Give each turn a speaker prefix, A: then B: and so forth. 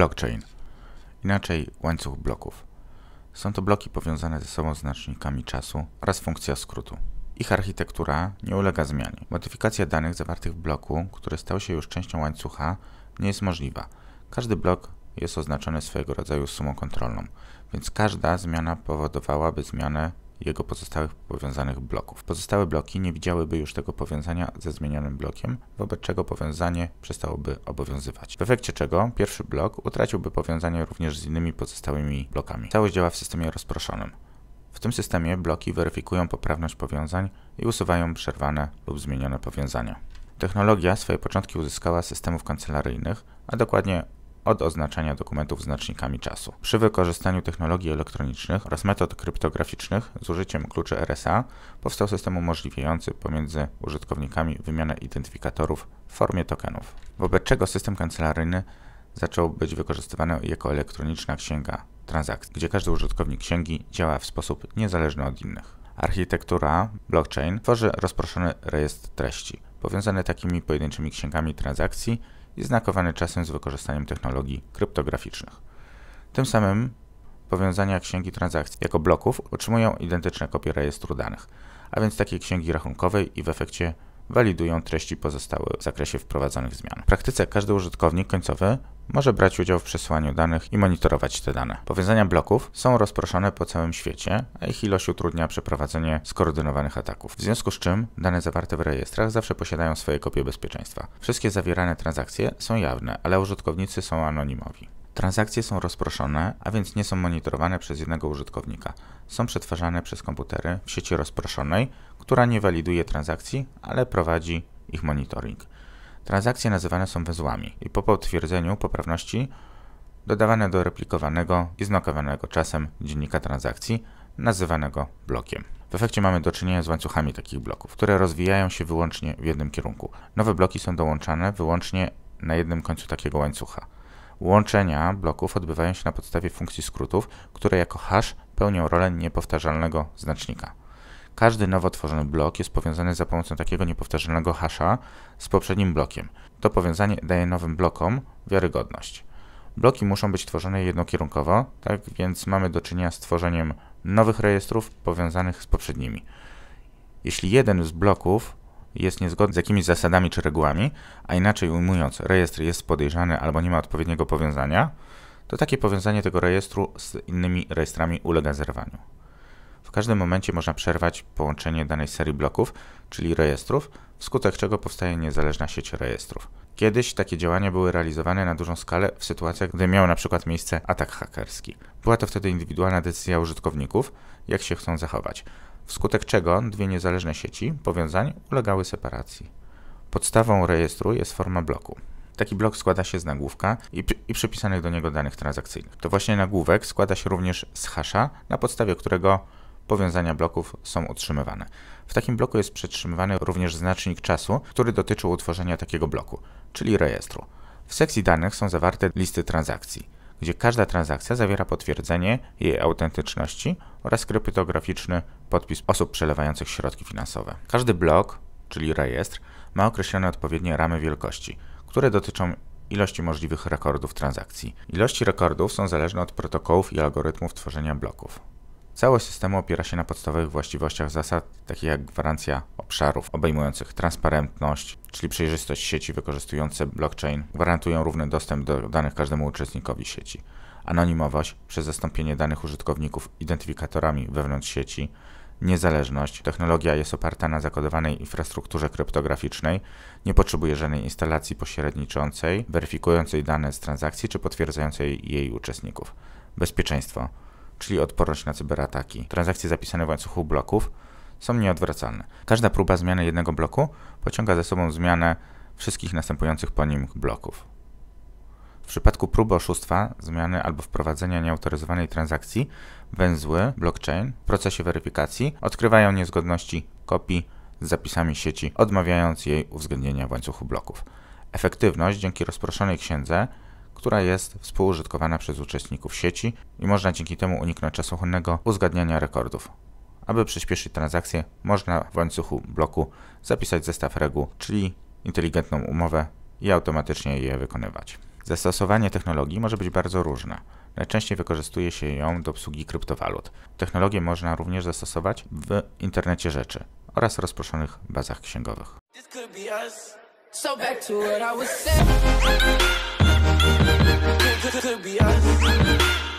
A: blockchain, inaczej łańcuch bloków. Są to bloki powiązane ze sobą znacznikami czasu oraz funkcja skrótu. Ich architektura nie ulega zmianie. Modyfikacja danych zawartych w bloku, który stał się już częścią łańcucha, nie jest możliwa. Każdy blok jest oznaczony swojego rodzaju sumą kontrolną, więc każda zmiana powodowałaby zmianę jego pozostałych powiązanych bloków. Pozostałe bloki nie widziałyby już tego powiązania ze zmienionym blokiem, wobec czego powiązanie przestałoby obowiązywać. W efekcie czego pierwszy blok utraciłby powiązanie również z innymi pozostałymi blokami. Całość działa w systemie rozproszonym. W tym systemie bloki weryfikują poprawność powiązań i usuwają przerwane lub zmienione powiązania. Technologia swoje początki uzyskała z systemów kancelaryjnych, a dokładnie od oznaczania dokumentów znacznikami czasu. Przy wykorzystaniu technologii elektronicznych oraz metod kryptograficznych z użyciem kluczy RSA powstał system umożliwiający pomiędzy użytkownikami wymianę identyfikatorów w formie tokenów, wobec czego system kancelaryjny zaczął być wykorzystywany jako elektroniczna księga transakcji, gdzie każdy użytkownik księgi działa w sposób niezależny od innych. Architektura blockchain tworzy rozproszony rejestr treści, powiązany takimi pojedynczymi księgami transakcji i znakowany czasem z wykorzystaniem technologii kryptograficznych. Tym samym powiązania księgi transakcji jako bloków otrzymują identyczne kopie rejestru danych, a więc takiej księgi rachunkowej i w efekcie walidują treści pozostałe w zakresie wprowadzonych zmian. W praktyce każdy użytkownik końcowy może brać udział w przesyłaniu danych i monitorować te dane. Powiązania bloków są rozproszone po całym świecie, a ich ilość utrudnia przeprowadzenie skoordynowanych ataków. W związku z czym dane zawarte w rejestrach zawsze posiadają swoje kopie bezpieczeństwa. Wszystkie zawierane transakcje są jawne, ale użytkownicy są anonimowi. Transakcje są rozproszone, a więc nie są monitorowane przez jednego użytkownika. Są przetwarzane przez komputery w sieci rozproszonej, która nie waliduje transakcji, ale prowadzi ich monitoring. Transakcje nazywane są węzłami i po potwierdzeniu poprawności dodawane do replikowanego i znakowanego czasem dziennika transakcji, nazywanego blokiem. W efekcie mamy do czynienia z łańcuchami takich bloków, które rozwijają się wyłącznie w jednym kierunku. Nowe bloki są dołączane wyłącznie na jednym końcu takiego łańcucha. Łączenia bloków odbywają się na podstawie funkcji skrótów, które jako hash pełnią rolę niepowtarzalnego znacznika. Każdy nowo tworzony blok jest powiązany za pomocą takiego niepowtarzalnego hasza z poprzednim blokiem. To powiązanie daje nowym blokom wiarygodność. Bloki muszą być tworzone jednokierunkowo, tak więc mamy do czynienia z tworzeniem nowych rejestrów powiązanych z poprzednimi. Jeśli jeden z bloków jest niezgodny z jakimiś zasadami czy regułami, a inaczej ujmując, rejestr jest podejrzany albo nie ma odpowiedniego powiązania, to takie powiązanie tego rejestru z innymi rejestrami ulega zerwaniu. W każdym momencie można przerwać połączenie danej serii bloków, czyli rejestrów, wskutek czego powstaje niezależna sieć rejestrów. Kiedyś takie działania były realizowane na dużą skalę w sytuacjach, gdy miał na przykład miejsce atak hakerski. Była to wtedy indywidualna decyzja użytkowników, jak się chcą zachować wskutek czego dwie niezależne sieci powiązań ulegały separacji. Podstawą rejestru jest forma bloku. Taki blok składa się z nagłówka i, i przypisanych do niego danych transakcyjnych. To właśnie nagłówek składa się również z hasza, na podstawie którego powiązania bloków są utrzymywane. W takim bloku jest przetrzymywany również znacznik czasu, który dotyczył utworzenia takiego bloku, czyli rejestru. W sekcji danych są zawarte listy transakcji gdzie każda transakcja zawiera potwierdzenie jej autentyczności oraz kryptograficzny podpis osób przelewających środki finansowe. Każdy blok, czyli rejestr, ma określone odpowiednie ramy wielkości, które dotyczą ilości możliwych rekordów transakcji. Ilości rekordów są zależne od protokołów i algorytmów tworzenia bloków. Całość systemu opiera się na podstawowych właściwościach zasad, takich jak gwarancja obszarów obejmujących transparentność, czyli przejrzystość sieci wykorzystujące blockchain, gwarantują równy dostęp do danych każdemu uczestnikowi sieci, anonimowość przez zastąpienie danych użytkowników identyfikatorami wewnątrz sieci, niezależność. Technologia jest oparta na zakodowanej infrastrukturze kryptograficznej, nie potrzebuje żadnej instalacji pośredniczącej, weryfikującej dane z transakcji czy potwierdzającej jej uczestników. Bezpieczeństwo czyli odporność na cyberataki. Transakcje zapisane w łańcuchu bloków są nieodwracalne. Każda próba zmiany jednego bloku pociąga za sobą zmianę wszystkich następujących po nim bloków. W przypadku próby oszustwa, zmiany albo wprowadzenia nieautoryzowanej transakcji, węzły blockchain w procesie weryfikacji odkrywają niezgodności kopii z zapisami sieci, odmawiając jej uwzględnienia w łańcuchu bloków. Efektywność dzięki rozproszonej księdze która jest współużytkowana przez uczestników sieci i można dzięki temu uniknąć czasochłonnego uzgadniania rekordów. Aby przyspieszyć transakcję, można w łańcuchu bloku zapisać zestaw reguł, czyli inteligentną umowę i automatycznie je wykonywać. Zastosowanie technologii może być bardzo różne. Najczęściej wykorzystuje się ją do obsługi kryptowalut. Technologię można również zastosować w internecie rzeczy oraz rozproszonych bazach księgowych. So back to what I was saying. Could could could be us.